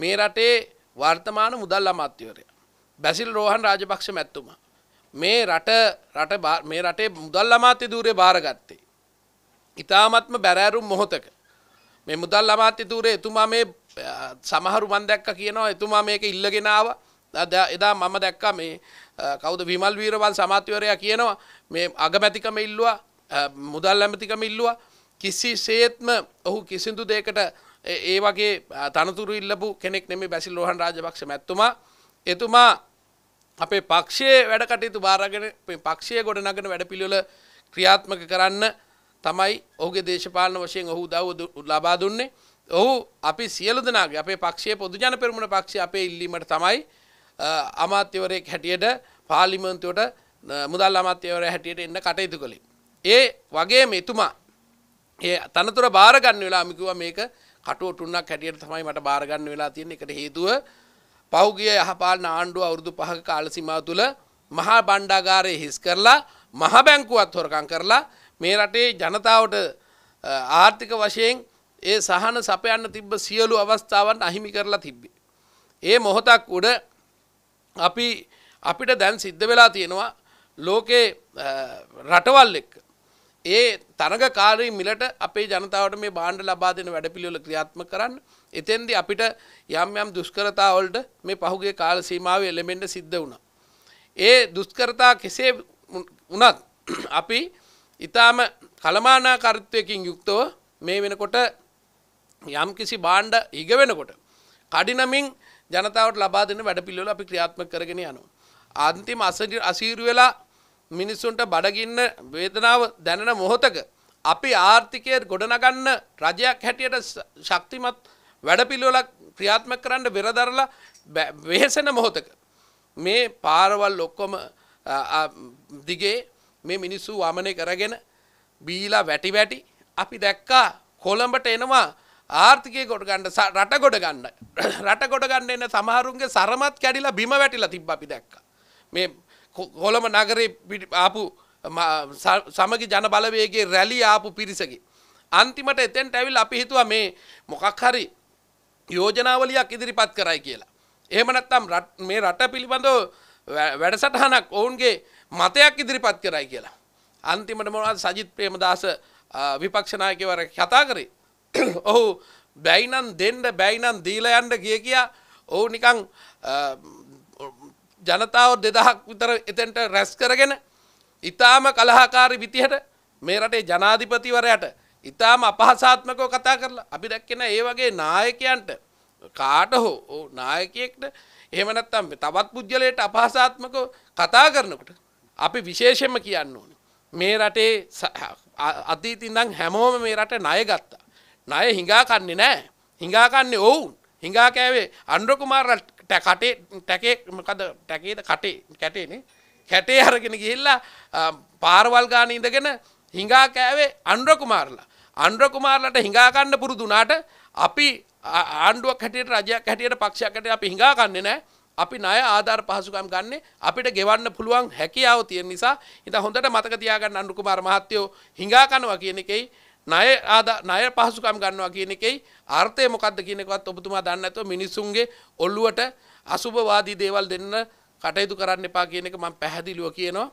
මේ රටේ වර්තමාන මුදල් අමාත්‍යවරයා. බැසිල් රෝහන් රාජපක්ෂ මැත්තුමා. මේ රට රට මේ රටේ මුදල් අමාත්‍ය ධූරය භාරගත්තේ. ඉතාමත්ම බැරෑරුම් මොහොතක. මේ මුදල් අමාත්‍ය ධූරය එතුමා මේ සමහරු මන් දැක්ක කියනවා එතුමා මේක ඉල්ලගෙනාව එදා මම දැක්කා මේ කවුද විමල් වීරවල් සමාත්‍යවරයා කියනවා මේ අගමැතිකම ඉල්ලුවා මුදල් ඇමතිකම ඉල්ලුවා කිසිසේත්ම ඔහු කිසිදු දෙයකට ඒ වගේ තනතුරු ඉල්ලපු කෙනෙක් නෙමේ බැසිල් රෝහන් රාජපක්ෂ මැතිතුමා එතුමා අපේ පක්ෂයේ වැඩ කටයුතු බාරගෙන පක්ෂයේ ගොඩනගන වැඩපිළිවෙල ක්‍රියාත්මක කරන්න තමයි ඔහුගේ දේශපාලන වශයෙන් ඔහු උදව් ලබා දුන්නේ. ඔහු අපි සියලු දෙනාගේ අපේ පක්ෂයේ පොදු ජන පෙරමුණ පක්ෂය අපේ ඉල්ලීමට තමයි අමාත්‍යවරයෙක් හැටියට පාර්ලිමේන්තුවට මුදල් අමාත්‍යවරය හැටියට එන්න කටයුතු කළේ. ඒ වගේ මෙතුමා ඒ තනතුර බාරගන්න වෙලා මිකුව මේක කටුව තුනක් හැටියට තමයි මට බාර ගන්න වෙලා තියෙන්නේ. ඒකට හේතුව පහුගිය යහපාලන ආණ්ඩුව අවුරුදු 5ක කාල සීමාව තුළ මහා බණ්ඩාගාරය හිස් කරලා මහා බැංකුවත් හොරකම් කරලා මේ රටේ ජනතාවට ආර්ථික වශයෙන් ඒ සහන සපයන්න තිබ්බ සියලු අවස්ථාවන් අහිමි කරලා තිබ්බේ. ඒ මොහොතක් උඩ අපි අපිට දැන් සිද්ධ වෙලා තියෙනවා ලෝකේ රටවල් එක්ක ඒ තරගකාරී මිලට අපේ ජනතාවට මේ බාණ්ඩ ලබා දෙන වැඩපිළිවෙල ක්‍රියාත්මක කරන්න. එතෙන්දී අපිට යම් යම් දුෂ්කරතාවලට මේ පහුගිය කාල සීමාවේ එළඹෙන්න සිද්ධ වුණා. ඒ දුෂ්කරතා කෙසේ වුණත් අපි ඊටාම කලමානාකරත්වයකින් යුක්තව මේ වෙනකොට යම් කිසි බාණ්ඩ ඉග වෙනකොට කඩිනමින් ජනතාවට ලබා දෙන වැඩපිළිවෙල අපි ක්‍රියාත්මක කරගෙන යනවා. අන්තිම අසීරු වෙලා මිනිස්සුන්ට බඩගින්න වේදනාව දැනෙන මොහොතක අපි ආර්ථිකය ගොඩනගන්න රජයක් හැටියට ශක්තිමත් වැඩපිළිවෙලක් ක්‍රියාත්මක කරන්න බෙරදරලා වෙහෙසෙන මොහොතක මේ පාරවල් ඔක්කොම දිගේ මේ මිනිස්සු වමනය කරගෙන බීලා වැටි වැටි අපි දැක්කා කොළඹට එනවා ආර්ථිකය ගොඩ ගන්න රට ගොඩ ගන්න රට ගොඩ ගන්න එන සමහරුන්ගේ සරමත් කැඩිලා බිම වැටිලා තිබ්බ අපි දැක්කා මේ කොළඹ නගරේ ආපු සමගි ජන බලවේගේ රැලි ආපු පිරිසගේ. අන්තිමට එතෙන්ට ඇවිල් අපි හිතුවා මේ මොකක් හරි යෝජනාවලියක් ඉදිරිපත් කරයි කියලා. එහෙම නැත්නම් මේ රට පිළිබඳව වැඩසටහනක් ඔවුන්ගේ මතයක් ඉදිරිපත් කරයි කියලා. අන්තිමට මොනවද සජිත් ප්‍රේමදාස විපක්ෂ නායකවර කතා කරේ. ඔහු බැයිනම් දෙන්න බැයිනම් දීලා යන්න ගිය කියා ඔහු නිකන් ජනතාව දෙදහක් විතර එතෙන්ට රැස් කරගෙන ඉතාම කලහාකාරි විතිහට මේ රටේ ජනාධිපතිවරයට ඉතාම අපහසාත්මකව කතා කරලා අපි දැක්කෙන ඒ වගේ නායකයන්ට කාට හෝ නායකයෙක්ට එහෙම නැත්නම් තවත් පුජ්‍යලයට අපහසාත්මකව කතා කරනකොට අපි විශේෂයෙන්ම කියන්න ඕනේ මේ රටේ අතීතේ ඉඳන් හැමෝම මේ රට ණය ගත්තා. ණය හිඟා කන්නේ නැහැ. හිඟා කන්නේ ඔවුන්. හිඟා කෑවේ අනුර කුමාර කටේ ටැකේ මොකද ටැකේද කටේ කැටේනේ කැටේ අරගෙන ගිහිල්ලා පාරවල් ගාන ඉඳගෙන හිඟා කෑවේ අන්ඩ්‍ර කුමාරලා අන්ඩ්‍ර කුමාරලට හිඟා කන්න පුරුදු වුණාට අපි ආණ්ඩුවක් හැටියට රජයක් හැටියට පක්ෂයක් හැටියට අපි හිඟා කන්නේ නැහැ අපි ණය ආධාර පහසුකම් ගන්න අපිට ගෙවන්න පුළුවන් හැකියාව තියෙන නිසා ඉතින් හොඳට මතක තියාගන්න අනුකුමාර මහත්තයෝ හිඟා කනවා කියන එකයි ණය ආද ණය පහසුකම් ගන්නවා කියන එකේ අර්ථය මොකක්ද කියන එකවත් ඔබතුමා දන්නේ නැතුව මිනිසුන්ගේ ඔළුවට අසුබවාදී දේවල් දෙන්න කටයුතු කරන්න එපා කියන එක මම පැහැදිලිව කියනවා